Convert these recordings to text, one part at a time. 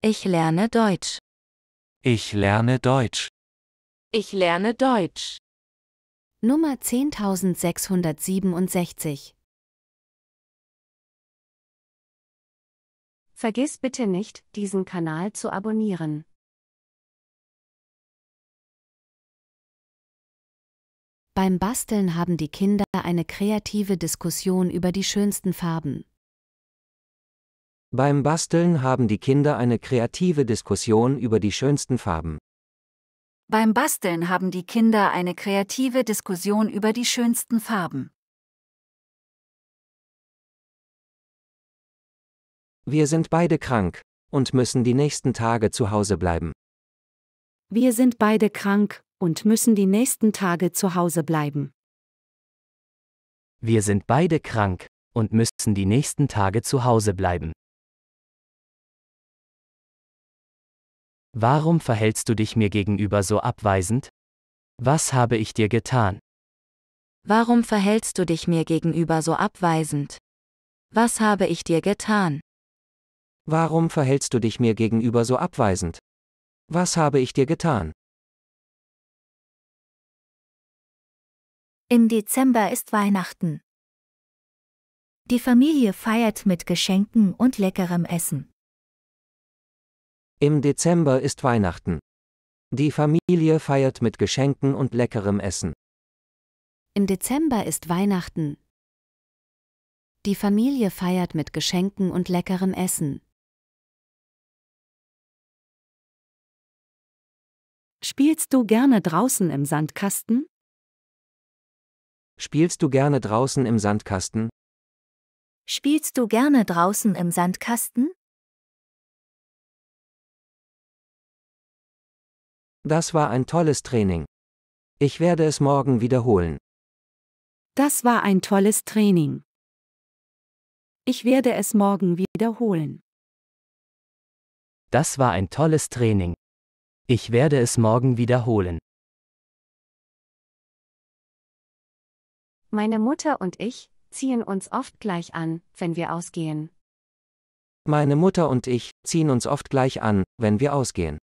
Ich lerne Deutsch. Ich lerne Deutsch. Ich lerne Deutsch. Nummer 10667. Vergiss bitte nicht, diesen Kanal zu abonnieren. Beim Basteln haben die Kinder eine kreative Diskussion über die schönsten Farben. Beim Basteln haben die Kinder eine kreative Diskussion über die schönsten Farben. Beim Basteln haben die Kinder eine kreative Diskussion über die schönsten Farben. Wir sind beide krank und müssen die nächsten Tage zu Hause bleiben. Wir sind beide krank und müssen die nächsten Tage zu Hause bleiben. Wir sind beide krank und müssen die nächsten Tage zu Hause bleiben. Warum verhältst du dich mir gegenüber so abweisend? Was habe ich dir getan? Warum verhältst du dich mir gegenüber so abweisend? Was habe ich dir getan? Warum verhältst du dich mir gegenüber so abweisend? Was habe ich dir getan? Im Dezember ist Weihnachten. Die Familie feiert mit Geschenken und leckerem Essen. Im Dezember ist Weihnachten. Die Familie feiert mit Geschenken und leckerem Essen. Im Dezember ist Weihnachten. Die Familie feiert mit Geschenken und leckerem Essen. Spielst du gerne draußen im Sandkasten? Spielst du gerne draußen im Sandkasten? Spielst du gerne draußen im Sandkasten? Das war ein tolles Training. Ich werde es morgen wiederholen. Das war ein tolles Training. Ich werde es morgen wiederholen. Das war ein tolles Training. Ich werde es morgen wiederholen. Meine Mutter und ich ziehen uns oft gleich an, wenn wir ausgehen. Meine Mutter und ich ziehen uns oft gleich an, wenn wir ausgehen.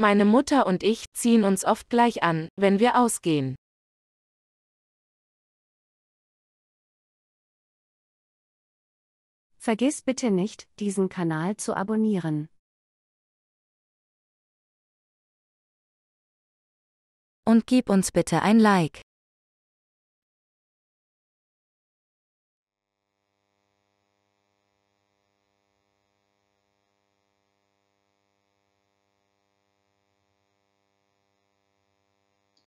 Meine Mutter und ich ziehen uns oft gleich an, wenn wir ausgehen. Vergiss bitte nicht, diesen Kanal zu abonnieren. Und gib uns bitte ein Like.